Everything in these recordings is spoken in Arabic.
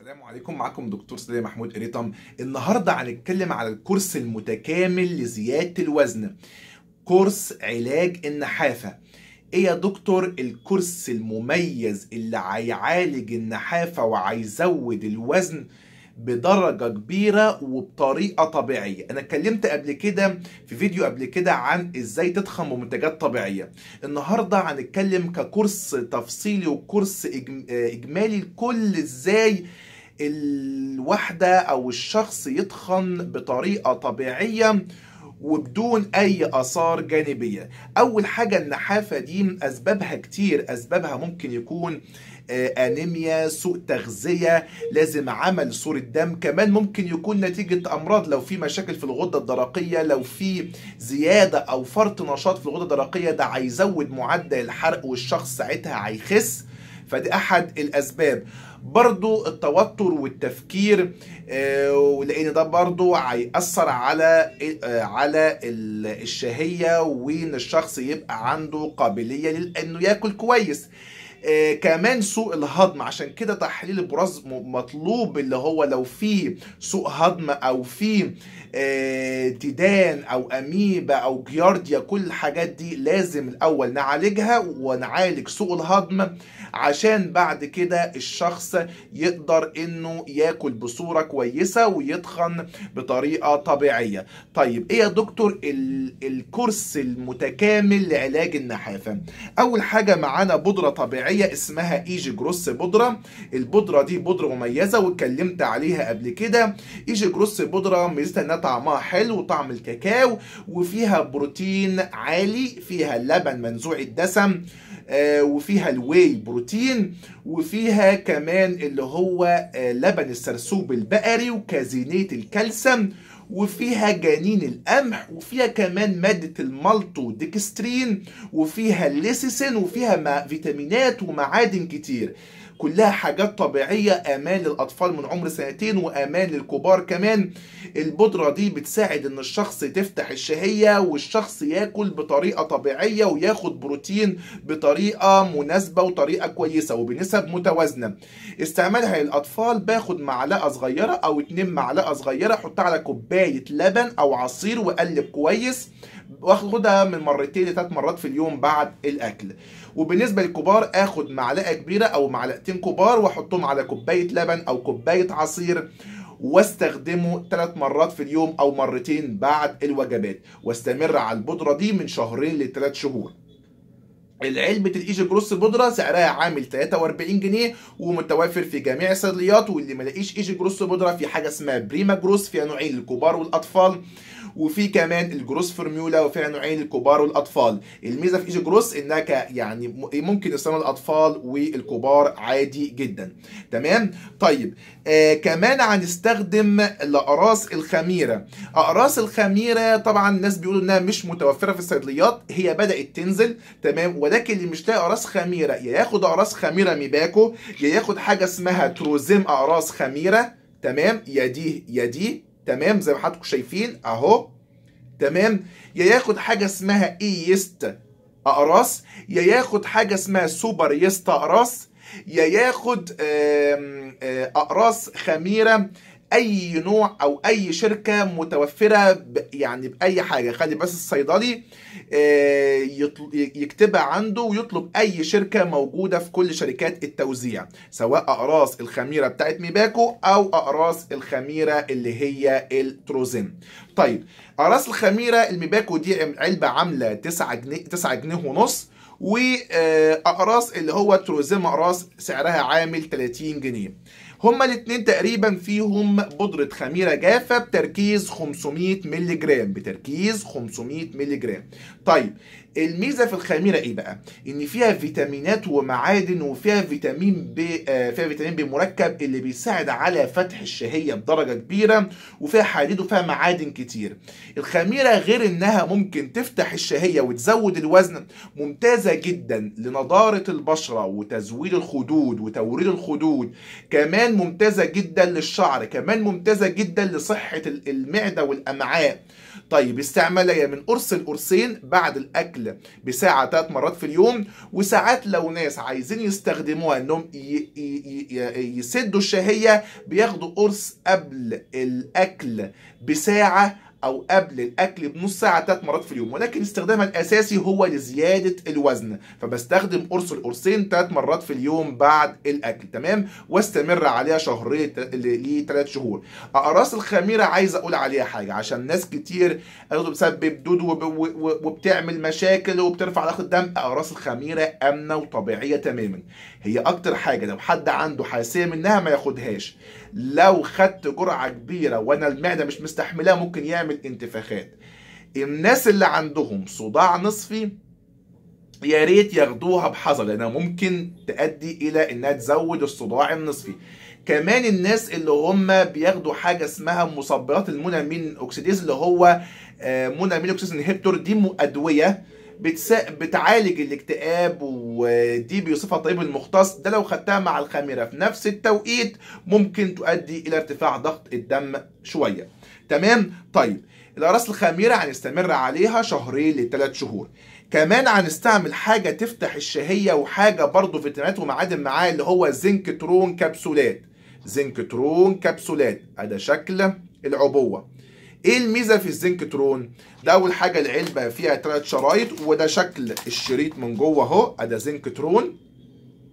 السلام عليكم معكم دكتور سليم محمود قريطم النهارده هنتكلم على الكورس المتكامل لزياده الوزن كورس علاج النحافه ايه يا دكتور الكورس المميز اللي هيعالج النحافه وهيزود الوزن بدرجه كبيره وبطريقه طبيعيه انا اتكلمت قبل كده في فيديو قبل كده عن ازاي تضخم بمنتجات طبيعيه النهارده هنتكلم ككورس تفصيلي وكورس آه، اجمالي لكل ازاي الوحدة أو الشخص يتخن بطريقة طبيعية وبدون اي اثار جانبيه اول حاجه النحافه دي اسبابها كتير اسبابها ممكن يكون آه، انيميا سوء تغذيه لازم عمل صوره دم كمان ممكن يكون نتيجه امراض لو في مشاكل في الغده الدرقيه لو في زياده او فرط نشاط في الغده الدرقيه ده هيزود معدل الحرق والشخص ساعتها هيخس فدي احد الاسباب برضو التوتر والتفكير آه، ولان ده برضو هيأثر على آه، على الشهية وان الشخص يبقى عنده قابلية لانه ياكل كويس آه، كمان سوء الهضم عشان كده تحليل البراز مطلوب اللي هو لو فيه سوء هضم او فيه آه، ديدان او اميبا او جيارديا كل الحاجات دي لازم الاول نعالجها ونعالج سوء الهضم عشان بعد كده الشخص يقدر انه ياكل بصوره كويسه ويتخن بطريقه طبيعيه طيب ايه يا دكتور الكورس المتكامل لعلاج النحافه اول حاجه معانا بودره طبيعيه طبيعية اسمها ايجي جروس بودره البودره دي بودره مميزه واتكلمت عليها قبل كده ايجي جروس بودره ميزتها انها طعمها حلو طعم الكاكاو وفيها بروتين عالي فيها اللبن منزوع الدسم آه، وفيها الواي بروتين وفيها كمان اللي هو آه، لبن السرسوب البقري وكازينيه الكالسيوم وفيها جنين القمح وفيها كمان مادة ديكسترين وفيها الليسيسين وفيها فيتامينات ومعادن كتير كلها حاجات طبيعية أمان للأطفال من عمر سنتين وأمان للكبار كمان البودرة دي بتساعد إن الشخص تفتح الشهية والشخص ياكل بطريقة طبيعية وياخد بروتين بطريقة مناسبة وطريقة كويسة وبنسب متوازنة استعمالها للأطفال باخد معلقة صغيرة أو اتنين معلقة صغيرة حطها على كوباية لبن أو عصير وقلب كويس واخدها من مرتين لثلاث مرات في اليوم بعد الأكل وبالنسبة للكبار آخد معلقة كبيرة أو معلقتين ستين كبار واحطهم على كوبايه لبن او كوبايه عصير واستخدمه ثلاث مرات في اليوم او مرتين بعد الوجبات واستمر على البودره دي من شهرين لثلاث شهور العلبة الايجي جروس بودرة سعرها عامل 43 جنيه ومتوفر في جميع الصيدليات واللي ملاقيش ايجي جروس بودرة في حاجة اسمها بريما جروس فيها نوعين للكبار والاطفال وفي كمان الجروس فورميولا وفيها نوعين الكبار والاطفال الميزه في ايجي جروس انك يعني ممكن يستعمل الاطفال والكبار عادي جدا تمام طيب آه كمان هنستخدم الاقراص الخميره اقراص الخميره طبعا الناس بيقولوا انها مش متوفره في الصيدليات هي بدات تنزل تمام ولكن اللي مش لاقي اقراص خميره يا ياخد اقراص خميره ميباكو يا ياخد حاجه اسمها تروزيم اقراص خميره تمام يا دي يا دي تمام زي ما حضراتكم شايفين اهو تمام يا ياخد حاجه اسمها ايست ايه اقراص يا ياخد حاجه اسمها سوبر يست اقراص يا ياخد آه، اقراص خميره اي نوع او اي شركه متوفره يعني باي حاجه خلي بس الصيدلي آه، يكتبها عنده ويطلب اي شركه موجوده في كل شركات التوزيع سواء اقراص الخميره بتاعت ميباكو او اقراص الخميره اللي هي التروزين طيب اقراص الخميره الميباكو دي علبه عامله 9 جنيه 9 جنيه ونص واقراص آه، اللي هو تروزين اقراص سعرها عامل 30 جنيه هما الاثنين تقريبا فيهم بودرة خميرة جافة بتركيز 500 مللي جرام بتركيز 500 مللي جرام طيب الميزه في الخميره ايه بقى ان فيها فيتامينات ومعادن وفيها فيتامين ب آه فيها فيتامين ب مركب اللي بيساعد على فتح الشهيه بدرجه كبيره وفيها حديد وفيها معادن كتير الخميره غير انها ممكن تفتح الشهيه وتزود الوزن ممتازه جدا لنضاره البشره وتزويد الخدود وتوريد الخدود كمان كمان ممتازة جدا للشعر كمان ممتازة جدا لصحة المعدة والأمعاء طيب استعملها من قرص القرصين بعد الاكل بساعه ثلاث مرات في اليوم وساعات لو ناس عايزين يستخدموها انهم يسدوا الشهيه بياخدوا قرص قبل الاكل بساعه او قبل الاكل بنص ساعه ثلاث مرات في اليوم ولكن استخدامها الاساسي هو لزياده الوزن فبستخدم قرص القرصين ثلاث مرات في اليوم بعد الاكل تمام واستمر عليها شهرين لثلاث شهور اقراص الخميره عايز اقول عليها حاجه عشان ناس كتير بتسبب دود وبتعمل مشاكل وبترفع ضغط الدم اقراص الخميره امنه وطبيعيه تماما هي اكتر حاجه لو حد عنده حساسيه منها ما ياخدهاش لو خدت جرعه كبيره وانا المعده مش مستحملاه ممكن يعمل انتفاخات الناس اللي عندهم صداع نصفي يا ريت ياخدوها بحذر لانها ممكن تؤدي الى انها تزود الصداع النصفي كمان الناس اللي هم بياخدوا حاجه اسمها مصبرات المونامين اوكسيديز اللي هو آه، مونامين اوكسيديز انهبتور دي ادويه بتسا... بتعالج الاكتئاب ودي بيوصفها الطبيب المختص ده لو خدتها مع الخميره في نفس التوقيت ممكن تؤدي الى ارتفاع ضغط الدم شويه تمام طيب الاقراص الخميره هنستمر عليها شهرين لثلاث شهور كمان هنستعمل حاجه تفتح الشهيه وحاجه برضه فيتامينات ومعادن معاه اللي هو زنك ترون كبسولات زنك ترون كبسولات ادي شكل العبوه ايه الميزه في الزنك ترون ده اول حاجه العلبه فيها ثلاث شرايط وده شكل الشريط من جوه اهو ادا زنك ترون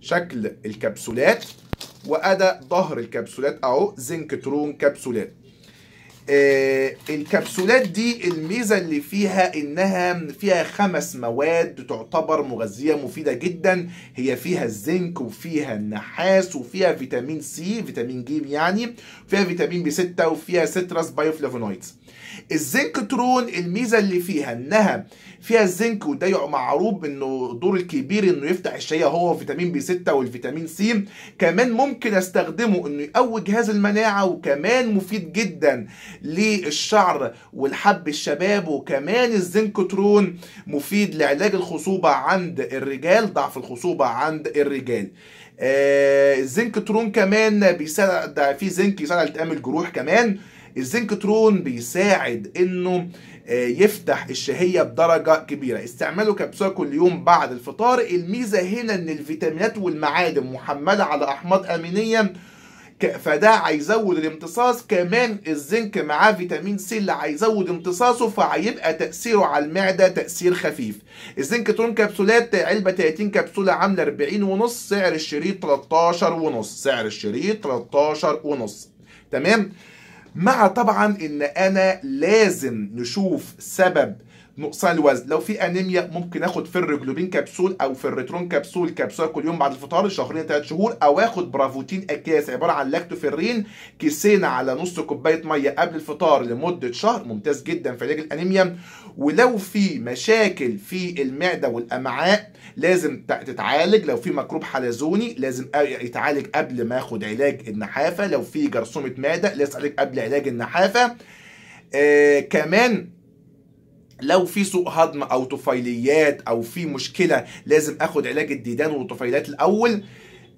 شكل الكبسولات وادا ظهر الكبسولات اهو زنك ترون كبسولات آه، الكبسولات دي الميزة اللي فيها إنها فيها خمس مواد تعتبر مغذية مفيدة جدا هي فيها الزنك وفيها النحاس وفيها فيتامين سي فيتامين جيم يعني فيها فيتامين بي 6 وفيها سترس بايوفلافونويدز الزنكترون الميزه اللي فيها انها فيها الزنك وده معروف انه دوره الكبير انه يفتح الشهيه هو فيتامين بي 6 والفيتامين سي كمان ممكن استخدمه انه يقوي جهاز المناعه وكمان مفيد جدا للشعر والحب الشباب وكمان الزنكترون مفيد لعلاج الخصوبه عند الرجال ضعف الخصوبه عند الرجال آه زنك ترون كمان بيساعد في زنك يساعد على التئام الجروح كمان الزنكترون بيساعد انه آه، يفتح الشهيه بدرجه كبيره استعماله كبسوله كل يوم بعد الفطار الميزه هنا ان الفيتامينات والمعادن محمله على احماض امينيه فده هيزود الامتصاص كمان الزنك معاه فيتامين سي اللي هيزود امتصاصه فهيبقى تاثيره على المعده تاثير خفيف الزنك ترون كبسولات علبه 30 كبسوله عامله 40 ونص سعر الشريط 13 ونص سعر الشريط 13 ونص تمام مع طبعا ان انا لازم نشوف سبب نقصان الوزن لو في انيميا ممكن اخد الريجلوبين كبسول او فيرترون كبسول كبسوله كل يوم بعد الفطار شهرين ثلاث شهور او اخد برافوتين اكياس عباره عن لاكتوفيرين كيسين على نص كوبايه ميه قبل الفطار لمده شهر ممتاز جدا في علاج الانيميا ولو في مشاكل في المعده والامعاء لازم تتعالج لو في مكروب حلزوني لازم يتعالج قبل ما اخد علاج النحافه لو في جرثومه معده لازم يتعالج قبل علاج النحافه آه كمان لو في سوء هضم او طفيليات او في مشكله لازم اخد علاج الديدان والطفيلات الاول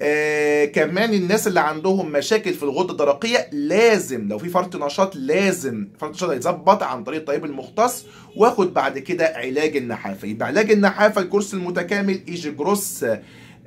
آه كمان الناس اللي عندهم مشاكل في الغده الدرقيه لازم لو في فرط نشاط لازم فرط نشاط يتظبط عن طريق الطبيب المختص واخد بعد كده علاج النحافه يبقى علاج النحافه الكورس المتكامل ايجي جروس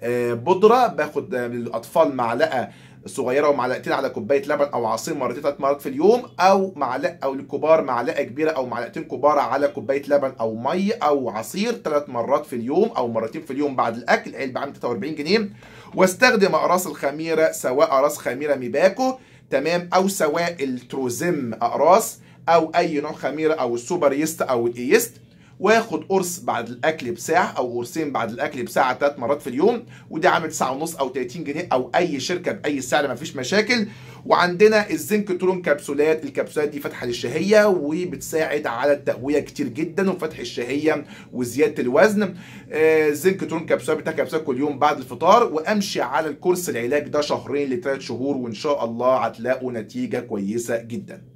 آه بودره باخد للاطفال معلقه الصغيره ومعلقتين على كوبايه لبن او عصير مرتين ثلاث مرات في اليوم او معلقه او الكبار معلقه كبيره او معلقتين كبار على كوبايه لبن او مي او عصير ثلاث مرات في اليوم او مرتين في اليوم بعد الاكل علبه عام 43 جنيه واستخدم اقراص الخميره سواء اقراص خميره ميباكو تمام او سواء التروزيم اقراص او اي نوع خميره او السوبر ييست او الايست واخد قرص بعد الاكل بساعه او قرصين بعد الاكل بساعه ثلاث مرات في اليوم ودي عامل 9 ونص او 30 جنيه او اي شركه باي سعر ما فيش مشاكل وعندنا الزنك ترون كبسولات الكبسولات دي فاتحه للشهيه وبتساعد على التهويه كتير جدا وفتح الشهيه وزياده الوزن آه، الزنك ترون كبسولات بتاع كبسولات كل يوم بعد الفطار وامشي على الكورس العلاج ده شهرين لثلاث شهور وان شاء الله هتلاقوا نتيجه كويسه جدا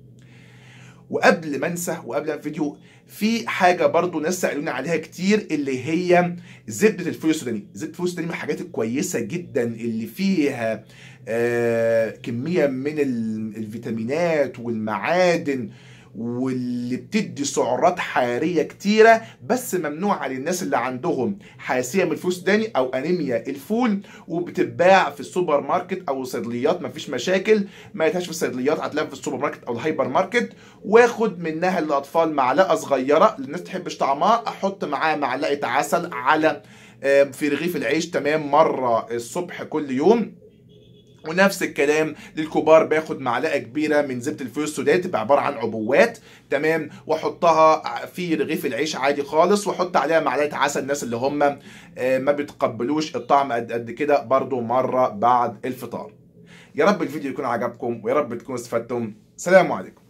وقبل ما انسى وقبل الفيديو في حاجه برضو ناس سالوني عليها كتير اللي هي زبده الفول السوداني زبده الفول السوداني من الحاجات الكويسه جدا اللي فيها آه كميه من الفيتامينات والمعادن واللي بتدي سعرات حراريه كتيره بس ممنوعه للناس اللي عندهم حاسيه من الفستاني او انيميا الفول وبتتباع في السوبر ماركت او الصيدليات مفيش مشاكل ما يتهاش في الصيدليات هتلاقيها في السوبر ماركت او الهايبر ماركت واخد منها للاطفال معلقه صغيره الناس تحبش طعمها احط معاها معلقه عسل على آه، في رغيف العيش تمام مره الصبح كل يوم ونفس الكلام للكبار باخد معلقه كبيره من زبده الفستق ده تبقى عباره عن عبوات تمام واحطها في رغيف العيش عادي خالص واحط عليها معلقه عسل الناس اللي هم آه، ما بيتقبلوش الطعم قد قد كده برضو مره بعد الفطار يا رب الفيديو يكون عجبكم ويا رب تكونوا استفدتم سلام عليكم